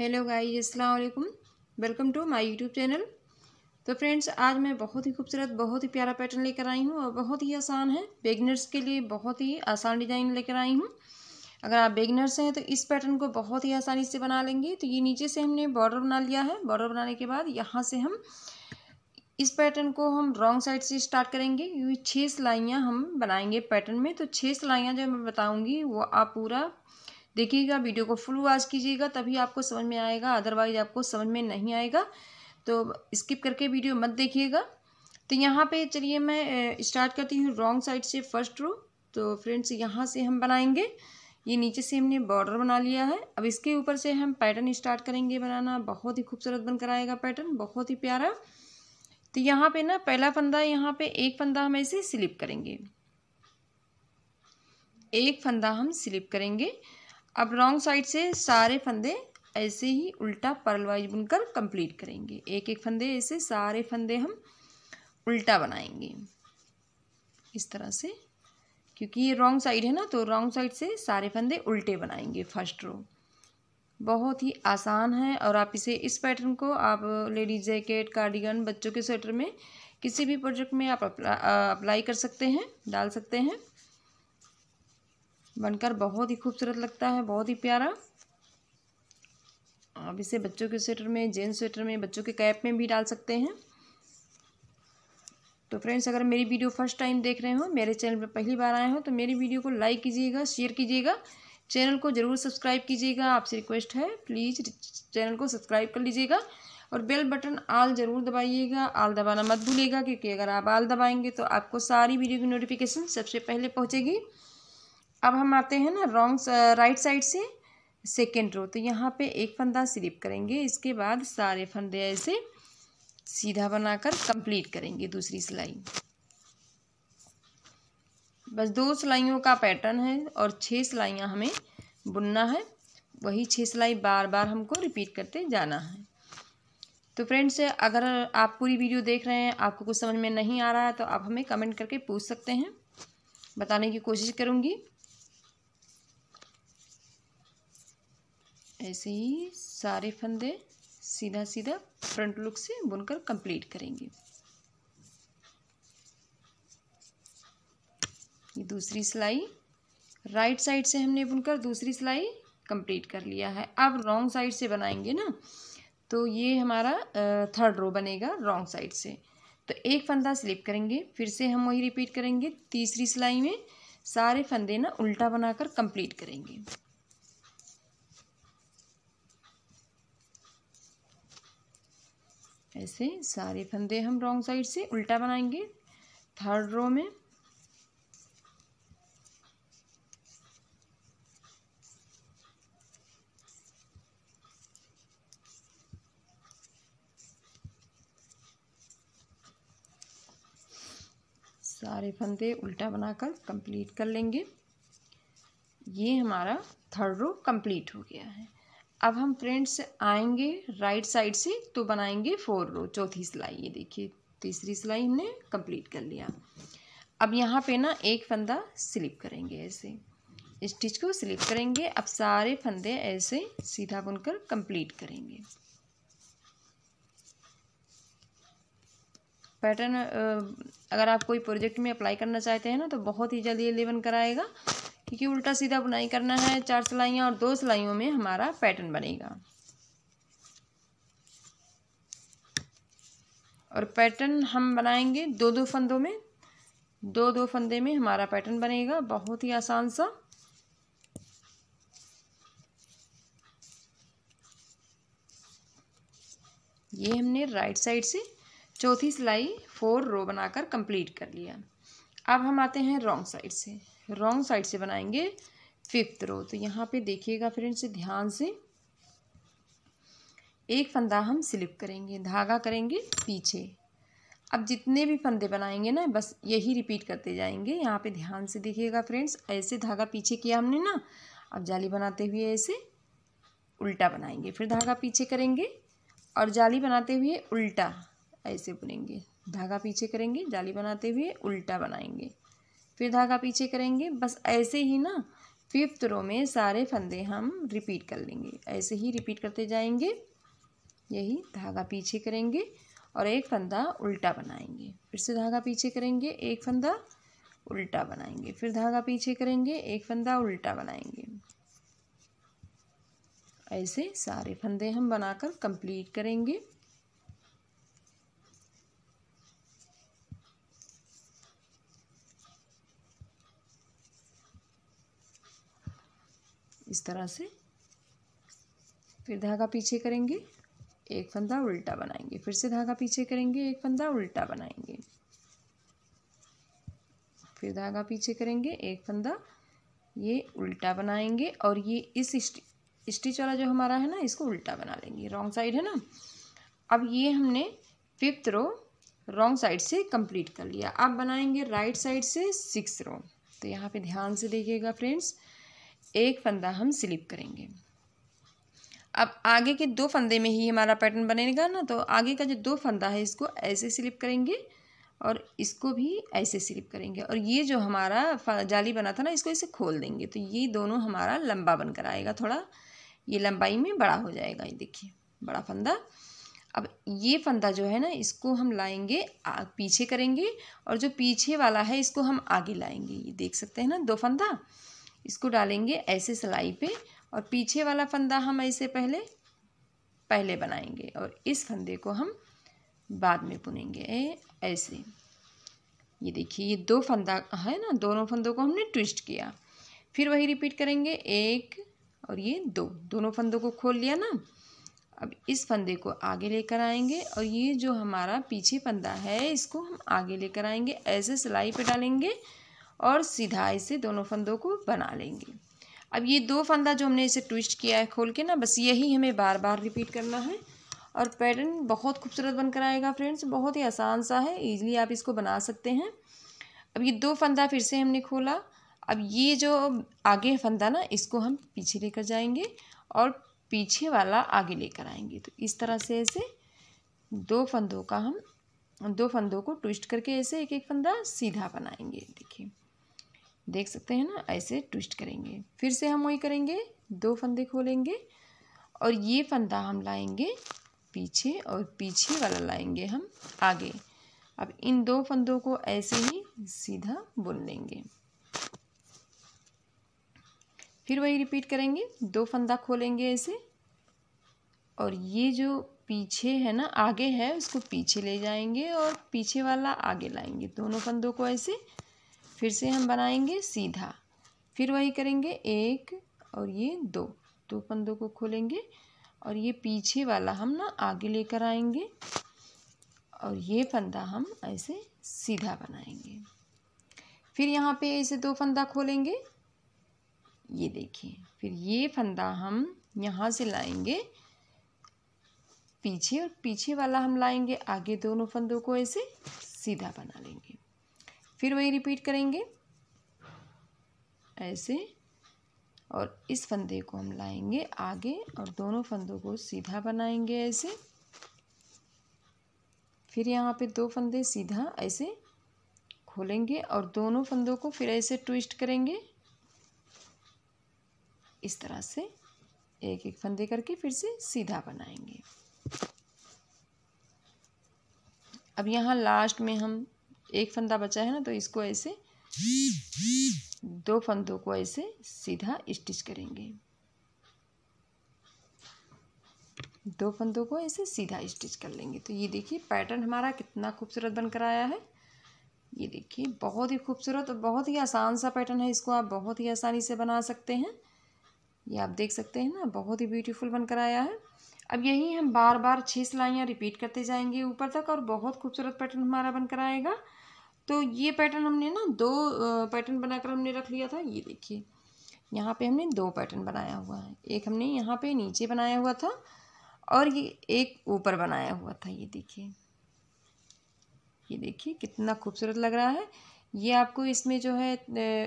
hello guys असलकुम welcome to my YouTube channel तो friends आज मैं बहुत ही खूबसूरत बहुत ही प्यारा पैटर्न लेकर आई हूँ और बहुत ही आसान है बेगनर्स के लिए बहुत ही आसान डिज़ाइन लेकर आई हूँ अगर आप बेगनर्स हैं तो इस पैटर्न को बहुत ही आसानी से बना लेंगे तो ये नीचे से हमने बॉर्डर बना लिया है बॉर्डर बनाने के बाद यहाँ से हम इस पैटर्न को हम रॉन्ग साइड से स्टार्ट करेंगे क्योंकि छः सिलाइयाँ हम बनाएंगे पैटर्न में तो छः सिलाइयाँ जो मैं बताऊँगी वो आप पूरा देखिएगा वीडियो को फुल वॉच कीजिएगा तभी आपको समझ में आएगा अदरवाइज आपको समझ में नहीं आएगा तो स्किप करके वीडियो मत देखिएगा तो यहाँ पे चलिए मैं स्टार्ट करती हूँ रॉन्ग साइड से फर्स्ट रो तो फ्रेंड्स यहाँ से हम बनाएंगे ये नीचे से हमने बॉर्डर बना लिया है अब इसके ऊपर से हम पैटर्न स्टार्ट करेंगे बनाना बहुत ही खूबसूरत बनकर आएगा पैटर्न बहुत ही प्यारा तो यहाँ पे ना पहला फंदा यहाँ पे एक फंदा हम ऐसे स्लिप करेंगे एक फंदा हम स्लिप करेंगे अब रॉन्ग साइड से सारे फंदे ऐसे ही उल्टा पर्ल वाइज बुनकर कंप्लीट करेंगे एक एक फंदे ऐसे सारे फंदे हम उल्टा बनाएंगे इस तरह से क्योंकि ये रॉन्ग साइड है ना तो रॉन्ग साइड से सारे फंदे उल्टे बनाएंगे फर्स्ट रो बहुत ही आसान है और आप इसे इस पैटर्न को आप लेडीज जैकेट कार्डिगन बच्चों के स्वेटर में किसी भी प्रोजेक्ट में आप अप्लाई कर सकते हैं डाल सकते हैं बनकर बहुत ही खूबसूरत लगता है बहुत ही प्यारा आप इसे बच्चों के स्वेटर में जेंट्स स्वेटर में बच्चों के कैप में भी डाल सकते हैं तो फ्रेंड्स अगर मेरी वीडियो फर्स्ट टाइम देख रहे हो मेरे चैनल पर पहली बार आए हो तो मेरी वीडियो को लाइक कीजिएगा शेयर कीजिएगा चैनल को ज़रूर सब्सक्राइब कीजिएगा आपसे रिक्वेस्ट है प्लीज़ चैनल को सब्सक्राइब कर लीजिएगा और बेल बटन आल ज़रूर दबाइएगा आल दबाना मत भूलिएगा क्योंकि अगर आप आल दबाएंगे तो आपको सारी वीडियो की नोटिफिकेशन सबसे पहले पहुँचेगी अब हम आते हैं ना रॉन्ग राइट साइड से सेकेंड रो तो यहाँ पे एक फंदा स्लिप करेंगे इसके बाद सारे फंदे ऐसे सीधा बनाकर कंप्लीट करेंगे दूसरी सिलाई बस दो सिलाइयों का पैटर्न है और छः सिलाइयाँ हमें बुनना है वही छः सिलाई बार बार हमको रिपीट करते जाना है तो फ्रेंड्स अगर आप पूरी वीडियो देख रहे हैं आपको कुछ समझ में नहीं आ रहा है तो आप हमें कमेंट करके पूछ सकते हैं बताने की कोशिश करूँगी ऐसे ही सारे फंदे सीधा सीधा फ्रंट लुक से बुनकर कंप्लीट करेंगे ये दूसरी सिलाई राइट साइड से हमने बुनकर दूसरी सिलाई कंप्लीट कर लिया है अब रॉन्ग साइड से बनाएंगे ना तो ये हमारा थर्ड रो बनेगा रॉन्ग साइड से तो एक फंदा स्लिप करेंगे फिर से हम वही रिपीट करेंगे तीसरी सिलाई में सारे फंदे ना उल्टा बनाकर कंप्लीट करेंगे ऐसे सारे फंदे हम रॉन्ग साइड से उल्टा बनाएंगे थर्ड रो में सारे फंदे उल्टा बनाकर कंप्लीट कर लेंगे ये हमारा थर्ड रो कंप्लीट हो गया है अब हम फ्रेंड्स आएंगे राइट साइड से तो बनाएंगे फोर रो चौथी सिलाई ये देखिए तीसरी सिलाई हमने कंप्लीट कर लिया अब यहाँ पे ना एक फंदा स्लिप करेंगे ऐसे स्टिच को स्लिप करेंगे अब सारे फंदे ऐसे सीधा बुनकर कंप्लीट करेंगे पैटर्न अगर आप कोई प्रोजेक्ट में अप्लाई करना चाहते हैं ना तो बहुत ही जल्दी ये लेवन कराएगा क्योंकि उल्टा सीधा बुनाई करना है चार सिलाइयाँ और दो सिलाइयों में हमारा पैटर्न बनेगा और पैटर्न हम बनाएंगे दो दो फंदों में दो दो फंदे में हमारा पैटर्न बनेगा बहुत ही आसान सा ये हमने राइट साइड से चौथी सिलाई फोर रो बनाकर कंप्लीट कर लिया अब हम आते हैं रॉन्ग साइड से रॉन्ग साइड से बनाएंगे फिफ्थ रो तो यहाँ पे देखिएगा फ्रेंड्स ध्यान से एक फंदा हम स्लिप करेंगे धागा करेंगे पीछे अब जितने भी फंदे बनाएंगे ना बस यही रिपीट करते जाएंगे यहाँ पे ध्यान से देखिएगा फ्रेंड्स ऐसे धागा पीछे किया हमने ना अब जाली बनाते हुए ऐसे उल्टा बनाएंगे फिर धागा पीछे करेंगे और जाली बनाते हुए उल्टा ऐसे बुनेंगे धागा पीछे करेंगे जाली बनाते हुए उल्टा बनाएंगे फिर धागा पीछे करेंगे बस ऐसे ही ना फिफ्थ रो में सारे फंदे हम रिपीट कर लेंगे ऐसे ही रिपीट करते जाएंगे यही धागा पीछे करेंगे और एक फंदा उल्टा बनाएंगे फिर से धागा पीछे करेंगे एक फंदा उल्टा बनाएंगे फिर धागा पीछे करेंगे एक फंदा उल्टा बनाएंगे ऐसे सारे फंदे हम बनाकर कंप्लीट करेंगे इस तरह से फिर धागा पीछे करेंगे एक फंदा उल्टा बनाएंगे फिर से धागा पीछे करेंगे एक फंदा उल्टा बनाएंगे फिर धागा पीछे करेंगे एक फंदा ये उल्टा बनाएंगे और ये इस स्टिच वाला जो हमारा है ना इसको उल्टा बना लेंगे रॉन्ग साइड है ना अब ये हमने फिफ्थ रो रॉन्ग साइड से कंप्लीट कर लिया अब बनाएंगे राइट साइड से सिक्स रो तो यहाँ पे ध्यान से देखिएगा फ्रेंड्स एक फंदा हम स्लिप करेंगे अब आगे के दो फंदे में ही हमारा पैटर्न बनेगा ना तो आगे का जो दो फंदा है इसको ऐसे स्लिप करेंगे और इसको भी ऐसे स्लिप करेंगे और ये जो हमारा जाली बना था ना इसको इसे खोल देंगे तो ये दोनों हमारा लंबा बनकर आएगा थोड़ा ये लंबाई में बड़ा हो जाएगा ये देखिए बड़ा फंदा अब ये फंदा जो है ना इसको हम लाएंगे आ, पीछे करेंगे और जो पीछे वाला है इसको हम आगे लाएंगे ये देख सकते हैं ना दो फंदा इसको डालेंगे ऐसे सिलाई पे और पीछे वाला फंदा हम ऐसे पहले पहले बनाएंगे और इस फंदे को हम बाद में बुनेंगे ऐसे ये देखिए ये दो फंदा है ना दोनों फंदों को हमने ट्विस्ट किया फिर वही रिपीट करेंगे एक और ये दो दोनों फंदों को खोल लिया ना अब इस फंदे को आगे लेकर आएंगे और ये जो हमारा पीछे फंदा है इसको हम आगे लेकर आएंगे ऐसे सिलाई पे डालेंगे और सीधा इसे दोनों फंदों को बना लेंगे अब ये दो फंदा जो हमने इसे ट्विस्ट किया है खोल के ना बस यही हमें बार बार रिपीट करना है और पैटर्न बहुत खूबसूरत बनकर आएगा फ्रेंड्स बहुत ही आसान सा है ईजिली आप इसको बना सकते हैं अब ये दो फंदा फिर से हमने खोला अब ये जो आगे फंदा ना इसको हम पीछे लेकर जाएंगे और पीछे वाला आगे लेकर आएंगे तो इस तरह से ऐसे दो फंदों का हम दो फंदों को ट्विस्ट करके ऐसे एक एक फंदा सीधा बनाएंगे देखिए देख सकते हैं ना ऐसे ट्विस्ट करेंगे फिर से हम वही करेंगे दो फंदे खोलेंगे और ये फंदा हम लाएंगे पीछे और पीछे वाला लाएंगे हम आगे अब इन दो फंदों को ऐसे ही सीधा बुन लेंगे फिर वही रिपीट करेंगे दो फंदा खोलेंगे ऐसे और ये जो पीछे है ना आगे है उसको पीछे ले जाएंगे और पीछे वाला आगे लाएंगे दोनों फंदों को ऐसे फिर से हम बनाएंगे सीधा फिर वही करेंगे एक और ये दो दो पंदों को खोलेंगे और ये पीछे वाला हम ना आगे लेकर आएंगे और ये फंदा हम ऐसे सीधा बनाएंगे फिर यहाँ पे ऐसे दो फंदा खोलेंगे ये देखिए फिर ये फंदा हम यहाँ से लाएंगे पीछे और पीछे वाला हम लाएंगे आगे दोनों फंदों को ऐसे सीधा बना लेंगे फिर वही रिपीट करेंगे ऐसे और इस फंदे को हम लाएंगे आगे और दोनों फंदों को सीधा बनाएंगे ऐसे फिर यहाँ पे दो फंदे सीधा ऐसे खोलेंगे और दोनों फंदों को फिर ऐसे ट्विस्ट करेंगे इस तरह से एक एक फंदे करके फिर से सीधा बनाएंगे अब यहाँ लास्ट में हम एक फंदा बचा है ना तो इसको ऐसे दो फंदों को ऐसे सीधा स्टिच करेंगे दो फंदों को ऐसे सीधा स्टिच कर लेंगे तो ये देखिए पैटर्न हमारा कितना खूबसूरत बनकर आया है ये देखिए बहुत ही खूबसूरत और बहुत ही आसान सा पैटर्न है इसको आप बहुत ही आसानी से बना सकते हैं ये आप देख सकते हैं ना बहुत ही ब्यूटीफुल बनकर आया है अब यही हम बार बार छः सिलाइयाँ रिपीट करते जाएंगे ऊपर तक और बहुत खूबसूरत पैटर्न हमारा बनकर आएगा तो ये पैटर्न हमने ना दो पैटर्न बनाकर हमने रख लिया था ये देखिए यहाँ पे हमने दो पैटर्न बनाया हुआ है एक हमने यहाँ पे नीचे बनाया हुआ था और ये एक ऊपर बनाया हुआ था ये देखिए ये देखिए कितना खूबसूरत लग रहा है ये आपको इसमें जो है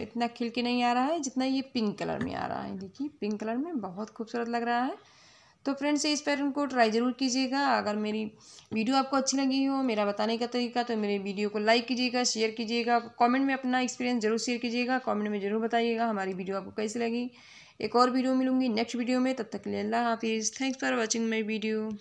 इतना खिल के नहीं आ रहा है जितना ये पिंक कलर में आ रहा है देखिए पिंक कलर में बहुत खूबसूरत लग रहा है तो फ्रेंड्स इस पैटर्न को ट्राई ज़रूर कीजिएगा अगर मेरी वीडियो आपको अच्छी लगी हो मेरा बताने का तरीका तो मेरे वीडियो को लाइक कीजिएगा शेयर कीजिएगा कमेंट में अपना एक्सपीरियंस जरूर शेयर कीजिएगा कमेंट में ज़रूर बताइएगा हमारी वीडियो आपको कैसी लगी एक और वीडियो मिलूंगी नेक्स्ट वीडियो में तब तक के लिए अल्लाह हाफिज़ thanks for watching my video